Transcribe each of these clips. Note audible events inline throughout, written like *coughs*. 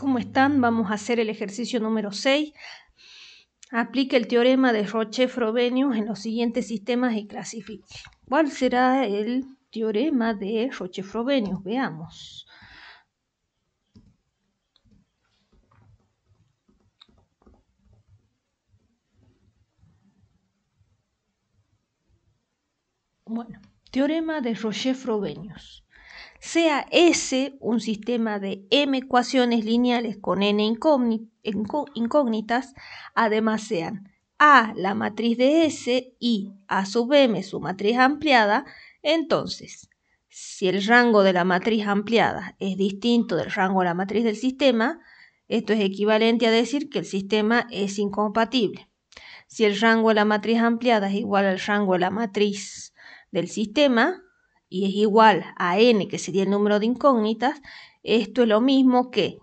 ¿Cómo están? Vamos a hacer el ejercicio número 6. Aplique el teorema de Roche-Frobenius en los siguientes sistemas y clasifique. ¿Cuál será el teorema de Roche-Frobenius? Veamos. Bueno, teorema de Roche-Frobenius sea S un sistema de M ecuaciones lineales con N incógnitas, además sean A la matriz de S y A sub M su matriz ampliada, entonces, si el rango de la matriz ampliada es distinto del rango de la matriz del sistema, esto es equivalente a decir que el sistema es incompatible. Si el rango de la matriz ampliada es igual al rango de la matriz del sistema, y es igual a n, que sería el número de incógnitas, esto es lo mismo que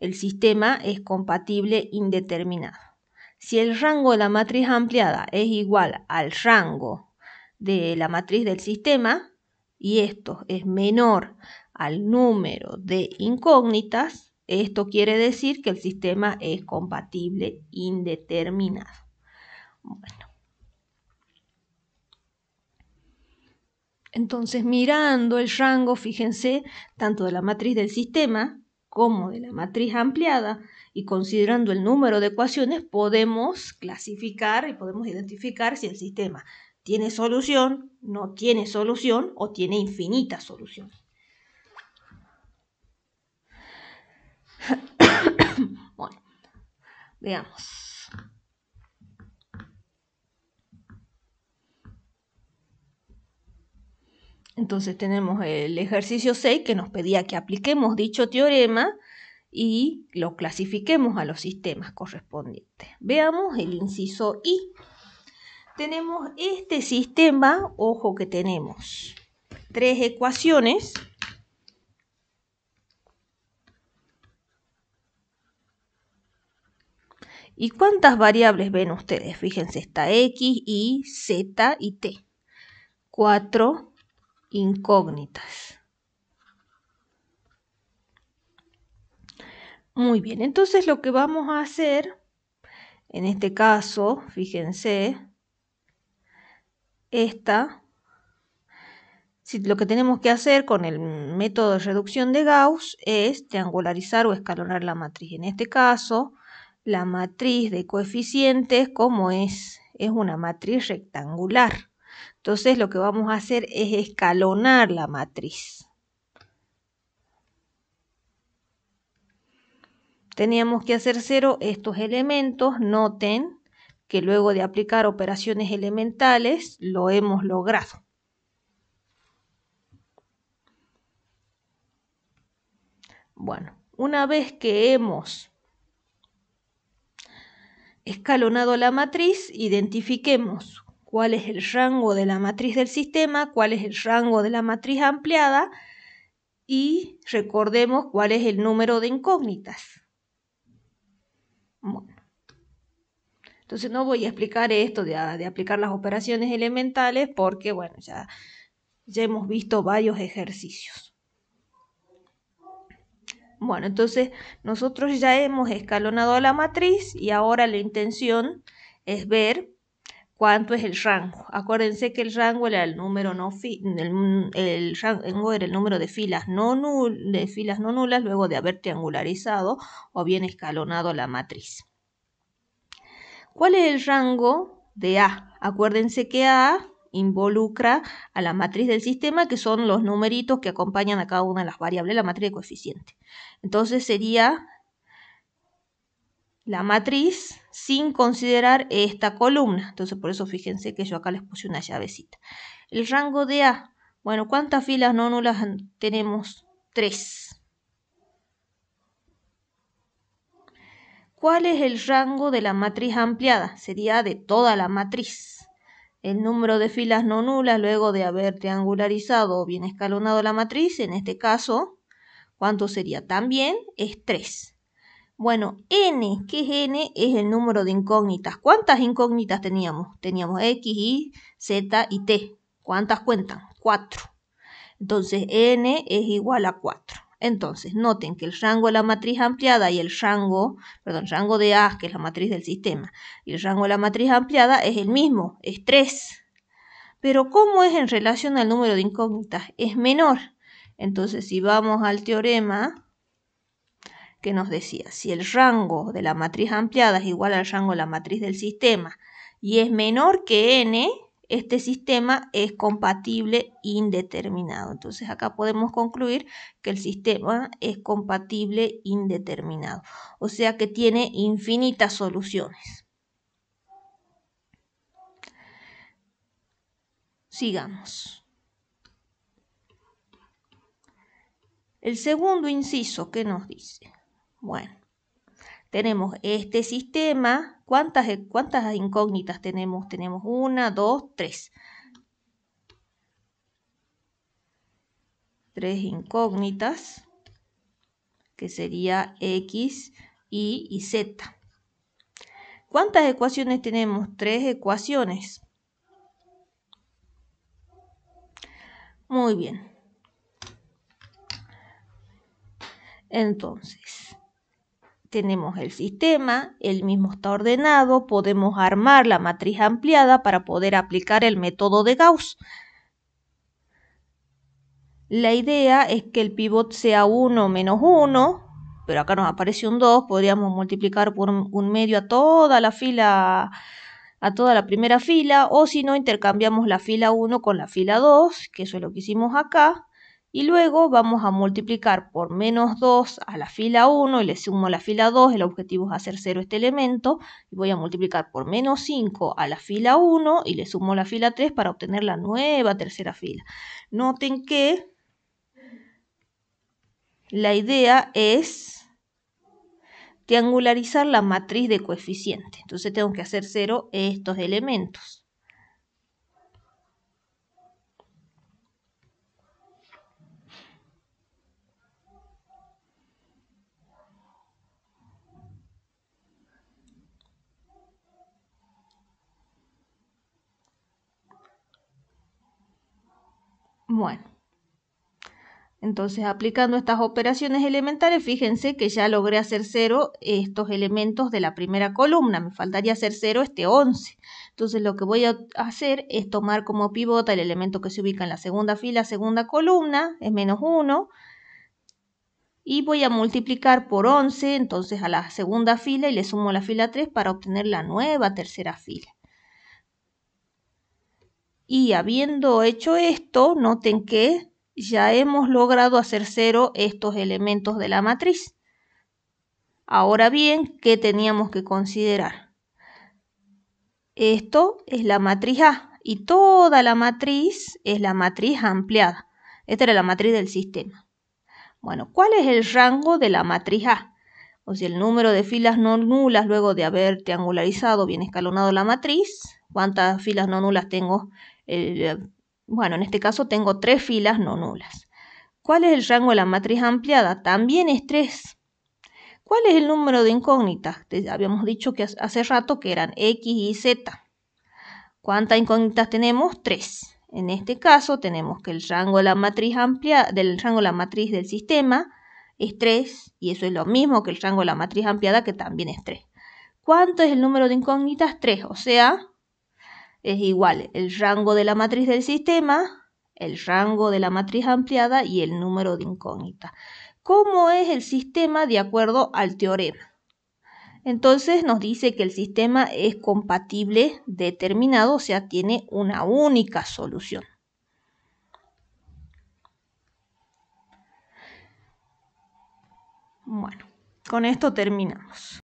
el sistema es compatible indeterminado. Si el rango de la matriz ampliada es igual al rango de la matriz del sistema, y esto es menor al número de incógnitas, esto quiere decir que el sistema es compatible indeterminado. Bueno, Entonces, mirando el rango, fíjense, tanto de la matriz del sistema como de la matriz ampliada y considerando el número de ecuaciones, podemos clasificar y podemos identificar si el sistema tiene solución, no tiene solución o tiene infinita solución. *coughs* bueno, veamos. Entonces tenemos el ejercicio 6 que nos pedía que apliquemos dicho teorema y lo clasifiquemos a los sistemas correspondientes. Veamos el inciso I. Tenemos este sistema, ojo que tenemos tres ecuaciones. ¿Y cuántas variables ven ustedes? Fíjense, está X, Y, Z y T. 4, incógnitas. Muy bien, entonces lo que vamos a hacer, en este caso, fíjense, esta, si lo que tenemos que hacer con el método de reducción de Gauss es triangularizar o escalonar la matriz. En este caso, la matriz de coeficientes, como es, es una matriz rectangular. Entonces lo que vamos a hacer es escalonar la matriz. Teníamos que hacer cero estos elementos. Noten que luego de aplicar operaciones elementales lo hemos logrado. Bueno, una vez que hemos escalonado la matriz, identifiquemos cuál es el rango de la matriz del sistema, cuál es el rango de la matriz ampliada y recordemos cuál es el número de incógnitas. Bueno. Entonces no voy a explicar esto de, ah, aplicar las operaciones elementales porque, bueno, ya, ya hemos visto varios ejercicios. Bueno, entonces nosotros ya hemos escalonado la matriz y ahora la intención es ver cuánto es el rango. Acuérdense que el rango era el número no el, el número de filas no de filas no nulas luego de haber triangularizado o bien escalonado la matriz. ¿Cuál es el rango de A? Acuérdense que A involucra a la matriz del sistema, que son los numeritos que acompañan a cada una de las variables, la matriz de coeficiente. Entonces sería la matriz sin considerar esta columna. Entonces, por eso fíjense que yo acá les puse una llavecita. El rango de A. Bueno, ¿cuántas filas no nulas tenemos? Tres. ¿Cuál es el rango de la matriz ampliada? Sería de toda la matriz. El número de filas no nulas luego de haber triangularizado o bien escalonado la matriz, en este caso, ¿cuánto sería? También es 3. Bueno, n, ¿qué es n? Es el número de incógnitas. ¿Cuántas incógnitas teníamos? Teníamos x, y, z y t. ¿Cuántas cuentan? 4. Entonces, n es igual a 4. Entonces, noten que el rango de la matriz ampliada y el rango, perdón, rango de A, que es la matriz del sistema, y el rango de la matriz ampliada es el mismo, es 3. Pero ¿cómo es en relación al número de incógnitas? Es menor. Entonces, si vamos al teorema, que nos decía, si el rango de la matriz ampliada es igual al rango de la matriz del sistema y es menor que n, este sistema es compatible indeterminado. Entonces acá podemos concluir que el sistema es compatible indeterminado, o sea que tiene infinitas soluciones. Sigamos. El segundo inciso, que nos dice? Bueno, tenemos este sistema. ¿Cuántas, cuántas incógnitas tenemos? Tenemos una, dos, tres. Tres incógnitas, que sería X, Y y Z. ¿Cuántas ecuaciones tenemos? Tres ecuaciones. Muy bien. Entonces, tenemos el sistema, el mismo está ordenado, podemos armar la matriz ampliada para poder aplicar el método de Gauss. La idea es que el pivot sea 1 menos 1, pero acá nos aparece un 2, podríamos multiplicar por un medio a toda la fila, a toda la primera fila, o si no, intercambiamos la fila 1 con la fila 2, que eso es lo que hicimos acá, y luego vamos a multiplicar por menos 2 a la fila 1 y le sumo a la fila 2, el objetivo es hacer 0 este elemento, y voy a multiplicar por menos 5 a la fila 1 y le sumo a la fila 3 para obtener la nueva tercera fila. Noten que la idea es triangularizar la matriz de coeficiente, entonces tengo que hacer cero estos elementos. Bueno, entonces aplicando estas operaciones elementales, fíjense que ya logré hacer cero estos elementos de la primera columna, me faltaría hacer cero este 11. Entonces lo que voy a hacer es tomar como pivota el elemento que se ubica en la segunda fila, segunda columna, es menos 1, y voy a multiplicar por 11, entonces a la segunda fila y le sumo la fila 3 para obtener la nueva tercera fila. Y habiendo hecho esto, noten que ya hemos logrado hacer cero estos elementos de la matriz. Ahora bien, ¿qué teníamos que considerar? Esto es la matriz A y toda la matriz es la matriz ampliada. Esta era la matriz del sistema. Bueno, ¿cuál es el rango de la matriz A? O sea, el número de filas no nulas luego de haber triangularizado bien escalonado la matriz. ¿Cuántas filas no nulas tengo eh, bueno, en este caso tengo tres filas no nulas. ¿Cuál es el rango de la matriz ampliada? También es 3. ¿Cuál es el número de incógnitas? habíamos dicho que hace rato que eran X y Z. ¿Cuántas incógnitas tenemos? 3. En este caso tenemos que el rango de la matriz ampliada, del rango de la matriz del sistema es 3 y eso es lo mismo que el rango de la matriz ampliada que también es 3. ¿Cuánto es el número de incógnitas? 3, o sea, es igual el rango de la matriz del sistema, el rango de la matriz ampliada y el número de incógnitas. ¿Cómo es el sistema de acuerdo al teorema? Entonces nos dice que el sistema es compatible determinado, o sea, tiene una única solución. Bueno, con esto terminamos.